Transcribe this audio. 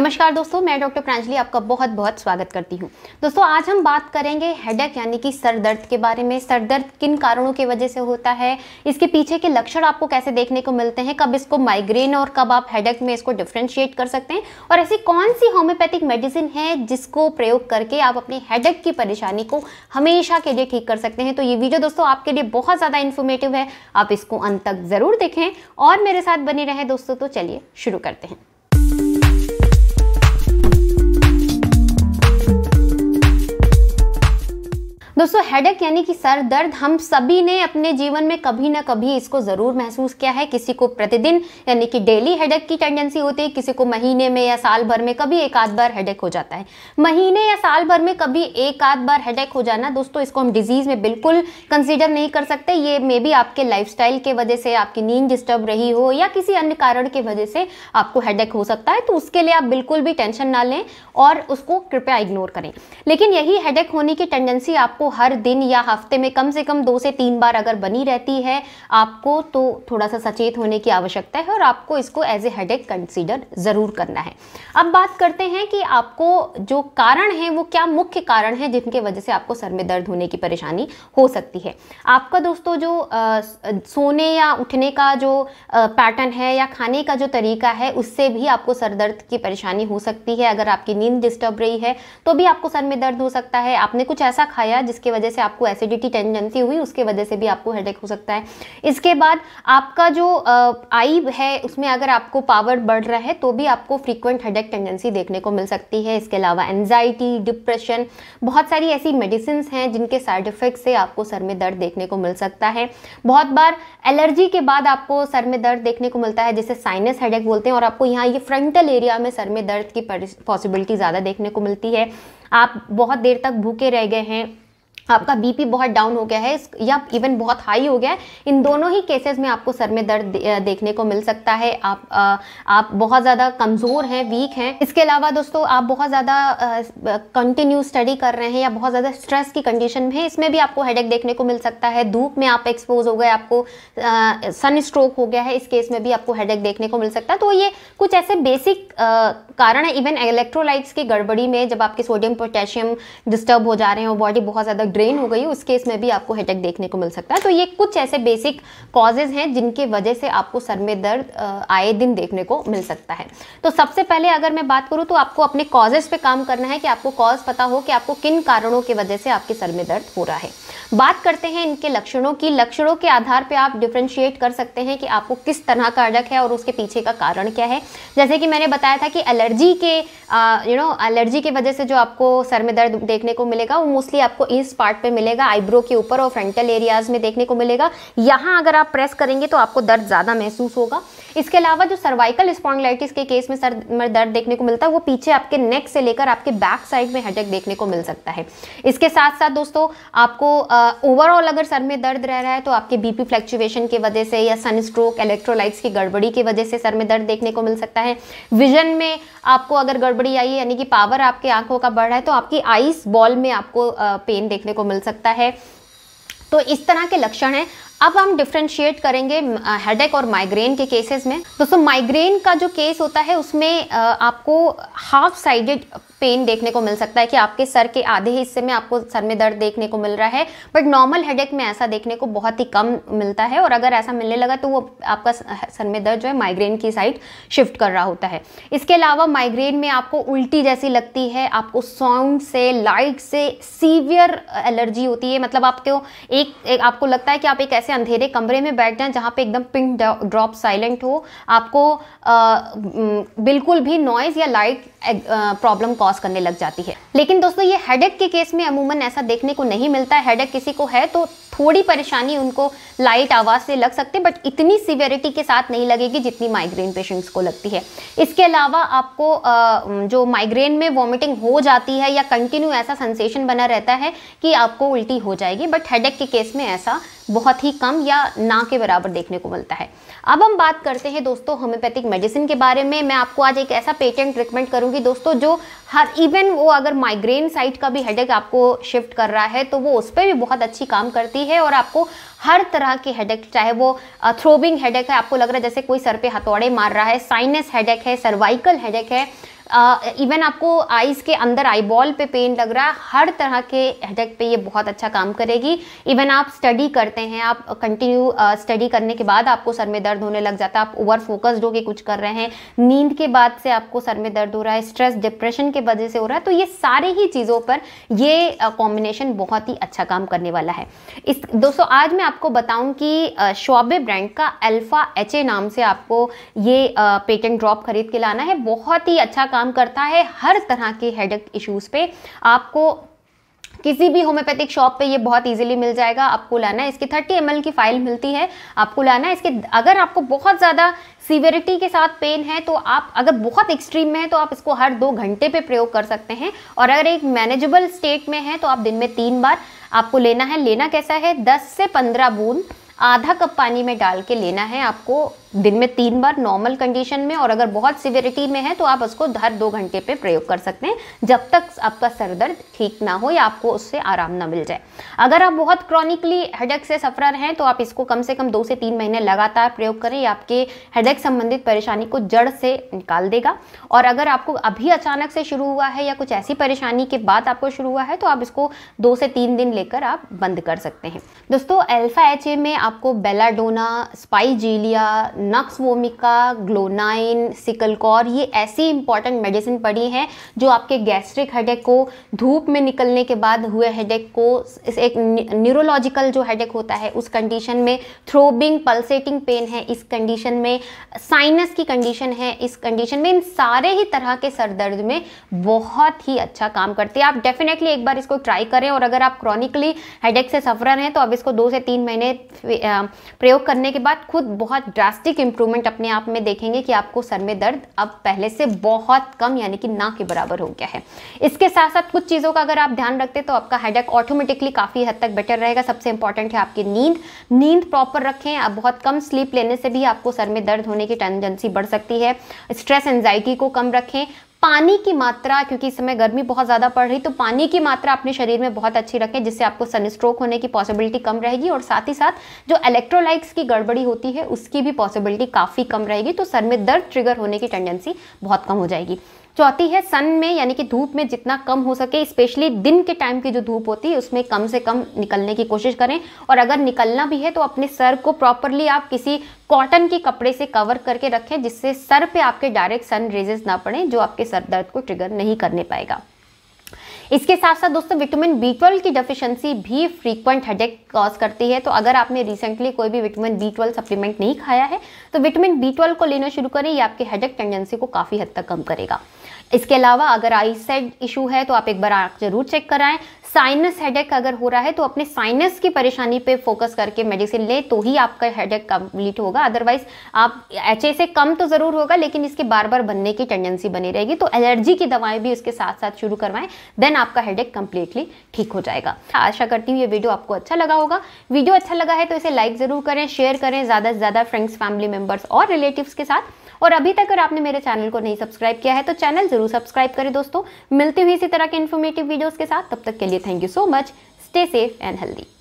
नमस्कार दोस्तों मैं डॉक्टर प्रांजलि आपका बहुत बहुत स्वागत करती हूँ दोस्तों आज हम बात करेंगे हेडेक यानी कि सर दर्द के बारे में सर दर्द किन कारणों की वजह से होता है इसके पीछे के लक्षण आपको कैसे देखने को मिलते हैं कब इसको माइग्रेन और कब आप हेडेक में इसको डिफ्रेंशिएट कर सकते हैं और ऐसी कौन सी होम्योपैथिक मेडिसिन है जिसको प्रयोग करके आप अपने हेडेक की परेशानी को हमेशा के लिए ठीक कर सकते हैं तो ये वीडियो दोस्तों आपके लिए बहुत ज़्यादा इन्फॉर्मेटिव है आप इसको अंत तक ज़रूर देखें और मेरे साथ बने रहें दोस्तों तो चलिए शुरू करते हैं दोस्तों हेडेक यानी कि सर दर्द हम सभी ने अपने जीवन में कभी ना कभी इसको ज़रूर महसूस किया है किसी को प्रतिदिन यानी कि डेली हेडेक की टेंडेंसी होती है किसी को महीने में या साल भर में कभी एक आध बार हेडेक हो जाता है महीने या साल भर में कभी एक आध बार हेडेक हो जाना दोस्तों इसको हम डिजीज़ में बिल्कुल कंसिडर नहीं कर सकते ये मे बी आपके लाइफ के वजह से आपकी नींद डिस्टर्ब रही हो या किसी अन्य कारण की वजह से आपको हेडेक हो सकता है तो उसके लिए आप बिल्कुल भी टेंशन ना लें और उसको कृपया इग्नोर करें लेकिन यही हेडेक होने की टेंडेंसी आपको हर दिन या हफ्ते में कम से कम दो से तीन बार अगर बनी रहती है आपको तो थोड़ा सा सचेत होने की आवश्यकता है और आपको इसको एज ए हेड कंसीडर ज़रूर करना है अब बात करते हैं कि आपको जो कारण है वो क्या मुख्य कारण है जिनके वजह से आपको सर में दर्द होने की परेशानी हो सकती है आपका दोस्तों जो आ, सोने या उठने का जो पैटर्न है या खाने का जो तरीका है उससे भी आपको सर दर्द की परेशानी हो सकती है अगर आपकी नींद डिस्टर्ब रही है तो भी आपको सर में दर्द हो सकता है आपने कुछ ऐसा खाया जिस जिसके वजह से आपको एसिडिटी टेंडेंसी हुई उसके वजह से भी आपको हेडेक हो सकता है इसके बाद आपका जो आई है उसमें अगर आपको पावर बढ़ रहा है तो भी आपको फ्रीक्वेंट हेडेक टेंडेंसी देखने को मिल सकती है इसके अलावा एनजाइटी डिप्रेशन बहुत सारी ऐसी मेडिसिन हैं जिनके साइड इफ़ेक्ट से आपको सर में दर्द देखने को मिल सकता है बहुत बार एलर्जी के बाद आपको सर में दर्द देखने को मिलता है जैसे साइनस हेडेक बोलते हैं और आपको यहाँ ये फ्रंटल एरिया में सर में दर्द की पॉसिबिलिटी ज़्यादा देखने को मिलती है आप बहुत देर तक भूखे रह गए हैं आपका बीपी बहुत डाउन हो गया है या इवन बहुत हाई हो गया है इन दोनों ही केसेस में आपको सर में दर्द देखने को मिल सकता है आप आ, आप बहुत ज़्यादा कमज़ोर हैं वीक हैं इसके अलावा दोस्तों आप बहुत ज़्यादा कंटिन्यू स्टडी कर रहे हैं या बहुत ज़्यादा स्ट्रेस की कंडीशन में है इसमें भी आपको हेडेक देखने को मिल सकता है धूप में आप एक्सपोज हो गए आपको सन स्ट्रोक हो गया है इस केस में भी आपको हेडेक देखने को मिल सकता है तो ये कुछ ऐसे बेसिक कारण है इवन इलेक्ट्रोलाइट्स की गड़बड़ी में जब आपके सोडियम पोटेशियम डिस्टर्ब हो जा रहे हैं और बॉडी बहुत ज़्यादा ब्रेन हो गई उस केस में भी आपको हेडेक देखने को मिल सकता है तो ये कुछ ऐसे बेसिक कॉजेज़ हैं जिनके वजह से आपको सर में दर्द आए दिन देखने को मिल सकता है तो सबसे पहले अगर मैं बात करूँ तो आपको अपने कॉजेज़ पे काम करना है कि आपको कॉज पता हो कि आपको किन कारणों की वजह से आपके सर में दर्द हो रहा है बात करते हैं इनके लक्षणों की लक्षणों के आधार पर आप डिफ्रेंशिएट कर सकते हैं कि आपको किस तरह का अडक है और उसके पीछे का कारण क्या है जैसे कि मैंने बताया था कि एलर्जी के यू नो एलर्जी की वजह से जो आपको सर में दर्द देखने को मिलेगा वो मोस्टली आपको इस पार्ट पार्ट पे मिलेगा आईब्रो के ऊपर और फ्रंटल एरियाज में देखने को मिलेगा यहाँ अगर आप प्रेस करेंगे तो आपको दर्द ज़्यादा महसूस होगा इसके अलावा जो सर्वाइकल स्पॉन्डलाइटिस के केस में सर में दर्द देखने को मिलता है वो पीछे आपके नेक से लेकर आपके बैक साइड में हेडेक देखने को मिल सकता है इसके साथ साथ दोस्तों आपको ओवरऑल अगर सर में दर्द रह रहा है तो आपके बीपी फ्लैक्चुएशन की वजह से या सनस्ट्रोक इलेक्ट्रोलाइट्स की गड़बड़ी की वजह से सर में दर्द देखने को मिल सकता है विजन में आपको अगर गड़बड़ी आई यानी कि पावर आपके आंखों का बढ़ रहा है तो आपकी आइस बॉल में आपको पेन देखने को मिल सकता है तो इस तरह के लक्षण हैं अब हम डिफ्रेंशिएट करेंगे हेडेक और माइग्रेन के केसेस में दोस्तों माइग्रेन का जो केस होता है उसमें आपको हाफ साइडेड पेन देखने को मिल सकता है कि आपके सर के आधे हिस्से में आपको सर में दर्द देखने को मिल रहा है बट नॉर्मल हेडेक में ऐसा देखने को बहुत ही कम मिलता है और अगर ऐसा मिलने लगा तो वो आपका सर में दर्द जो है माइग्रेन की साइड शिफ्ट कर रहा होता है इसके अलावा माइग्रेन में आपको उल्टी जैसी लगती है आपको साउंड से लाइट से सीवियर एलर्जी होती है मतलब आपको तो एक, एक आपको लगता है कि आप एक ऐसे ऐसे अंधेरे कमरे में बैठ जाएं जहाँ पे एकदम पिंक ड्रॉप साइलेंट हो आपको आ, बिल्कुल भी नॉइज़ या लाइट प्रॉब्लम कॉज करने लग जाती है लेकिन दोस्तों ये हेडेक के केस में अमूमन ऐसा देखने को नहीं मिलता है किसी को है तो थोड़ी परेशानी उनको लाइट आवाज़ से लग सकती है बट इतनी सीवियरिटी के साथ नहीं लगेगी जितनी माइग्रेन पेशेंट्स को लगती है इसके अलावा आपको जो माइग्रेन में वॉमिटिंग हो जाती है या कंटिन्यू ऐसा सेंसेशन बना रहता है कि आपको उल्टी हो जाएगी बट हेडेक के केस में ऐसा बहुत ही कम या ना के बराबर देखने को मिलता है अब हम बात करते हैं दोस्तों होम्योपैथिक मेडिसिन के बारे में मैं आपको आज एक ऐसा पेटेंट ट्रीटमेंट करूँगी दोस्तों जो हर इवन वो अगर माइग्रेन साइड का भी हेडेक आपको शिफ्ट कर रहा है तो वो उस पर भी बहुत अच्छी काम करती है और आपको हर तरह की हेडेक चाहे वो थ्रोबिंग हेडेक है आपको लग रहा है जैसे कोई सर पे हथौड़े मार रहा है साइनस हेडेक है सर्वाइकल हेडेक है इवन आपको आइज़ के अंदर आई बॉल पे पेन लग रहा है हर तरह के हेडेक पे ये बहुत अच्छा काम करेगी इवन आप स्टडी करते हैं आप कंटिन्यू स्टडी करने के बाद आपको सर में दर्द होने लग जाता है आप ओवर फोकस्ड होकर कुछ कर रहे हैं नींद के बाद से आपको सर में दर्द हो रहा है स्ट्रेस डिप्रेशन के वजह से हो रहा है तो ये सारे ही चीज़ों पर ये कॉम्बिनेशन बहुत ही अच्छा काम करने वाला है इस दोस्तों आज मैं आपको बताऊं कि शॉबे ब्रांड का अल्फ़ा एच नाम से आपको ये पेटेंट ड्रॉप खरीद के लाना है बहुत ही अच्छा काम काम करता है हर तरह के हेडक इश्यूज़ पे आपको किसी भी होम्योपैथिक शॉप पे ये बहुत इजीली मिल जाएगा आपको लाना है इसकी थर्टी एम की फाइल मिलती है आपको लाना है इसके अगर आपको बहुत ज़्यादा सीवियरिटी के साथ पेन है तो आप अगर बहुत एक्सट्रीम में है तो आप इसको हर दो घंटे पे प्रयोग कर सकते हैं और अगर एक मैनेजेबल स्टेट में है तो आप दिन में तीन बार आपको लेना है लेना कैसा है दस से पंद्रह बूंद आधा कप पानी में डाल के लेना है आपको दिन में तीन बार नॉर्मल कंडीशन में और अगर बहुत सिवियरिटी में है तो आप उसको हर दो घंटे पे प्रयोग कर सकते हैं जब तक आपका सर दर्द ठीक ना हो या आपको उससे आराम ना मिल जाए अगर आप बहुत क्रॉनिकली हेडेक से सफरर हैं तो आप इसको कम से कम दो से तीन महीने लगातार प्रयोग करें या आपके हेडेक संबंधित परेशानी को जड़ से निकाल देगा और अगर आपको अभी अचानक से शुरू हुआ है या कुछ ऐसी परेशानी के बाद आपको शुरू हुआ है तो आप इसको दो से तीन दिन लेकर आप बंद कर सकते हैं दोस्तों एल्फा एच में आपको बेलाडोना स्पाइजीलिया नक्स वोमिका ग्लोनाइन सिकलकॉर ये ऐसी इंपॉर्टेंट मेडिसिन पड़ी हैं जो आपके गैस्ट्रिक हेडेक को धूप में निकलने के बाद हुए हेडेक को इस एक न्यूरोलॉजिकल जो हेडेक होता है उस कंडीशन में थ्रोबिंग पल्सेटिंग पेन है इस कंडीशन में साइनस की कंडीशन है इस कंडीशन में इन सारे ही तरह के सर दर्द में बहुत ही अच्छा काम करती है आप डेफिनेटली एक बार इसको ट्राई करें और अगर आप क्रॉनिकली हेडेक से सफर हैं तो अब इसको दो से तीन महीने प्रयोग करने के बाद खुद बहुत ड्रास्टिक ड्रास्टिक इम्प्रूवमेंट अपने आप में देखेंगे कि आपको सर में दर्द अब पहले से बहुत कम यानी कि ना के बराबर हो गया है इसके साथ साथ कुछ चीज़ों का अगर आप ध्यान रखते तो आपका हेड ऑटोमेटिकली काफ़ी हद तक बेटर रहेगा सबसे इंपॉर्टेंट है आपकी नींद नींद प्रॉपर रखें आप बहुत कम स्लीप लेने से भी आपको सर में दर्द होने की टेंडेंसी बढ़ सकती है स्ट्रेस एंजाइटी को कम रखें पानी की मात्रा क्योंकि इस समय गर्मी बहुत ज़्यादा पड़ रही तो पानी की मात्रा अपने शरीर में बहुत अच्छी रखें जिससे आपको सन स्ट्रोक होने की पॉसिबिलिटी कम रहेगी और साथ ही साथ जो इलेक्ट्रोलाइट्स की गड़बड़ी होती है उसकी भी पॉसिबिलिटी काफ़ी कम रहेगी तो सर में दर्द ट्रिगर होने की टेंडेंसी बहुत कम हो जाएगी चौथी है सन में यानी कि धूप में जितना कम हो सके स्पेशली दिन के टाइम की जो धूप होती है उसमें कम से कम निकलने की कोशिश करें और अगर निकलना भी है तो अपने सर को प्रॉपरली आप किसी कॉटन के कपड़े से कवर करके रखें जिससे सर पे आपके डायरेक्ट सन रेजेस ना पड़े जो आपके सर दर्द को ट्रिगर नहीं करने पाएगा इसके साथ साथ दोस्तों विटामिन बी ट्वेल्व की डेफिशिएंसी भी फ्रीक्वेंट हेडेक कॉज करती है तो अगर आपने रिसेंटली कोई भी विटामिन बी ट्वेल्व सप्लीमेंट नहीं खाया है तो विटामिन बी ट्वेल्व को लेना शुरू करें ये आपके हेडेक टेंडेंसी को काफ़ी हद तक कम करेगा इसके अलावा अगर आई सेट इशू है तो आप एक बार आँख जरूर चेक कराएं साइनस हेडेक अगर हो रहा है तो अपने साइनस की परेशानी पे फोकस करके मेडिसिन ले तो ही आपका हेडेक कंप्लीट होगा अदरवाइज आप एच से कम तो ज़रूर होगा लेकिन इसके बार बार बनने की टेंडेंसी बनी रहेगी तो एलर्जी की दवाएं भी उसके साथ साथ शुरू करवाएं देन आपका हेडेक कंप्लीटली ठीक हो जाएगा आशा करती हूँ ये वीडियो आपको अच्छा लगा होगा वीडियो अच्छा लगा है तो इसे लाइक ज़रूर करें शेयर करें ज़्यादा से ज़्यादा फ्रेंड्स फैमिली मेंबर्स और रिलेटिव्स के साथ और अभी तक अगर आपने मेरे चैनल को नहीं सब्सक्राइब किया है तो चैनल ज़रूर सब्सक्राइब करें दोस्तों मिलती हुई इसी तरह के इन्फॉर्मेटिव वीडियोज़ के साथ तब तक के लिए thank you so much stay safe and healthy